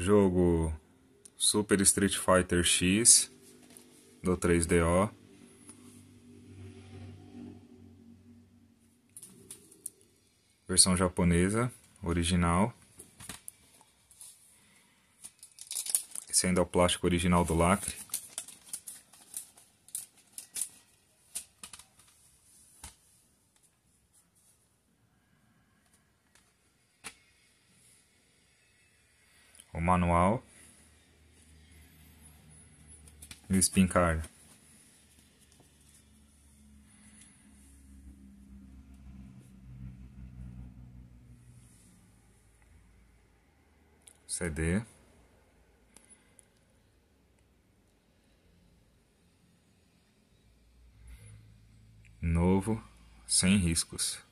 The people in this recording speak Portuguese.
jogo Super Street Fighter X do 3DO. Versão japonesa, original. Esse ainda é o plástico original do lacre. o manual e o espincarda. CD. Novo, sem riscos.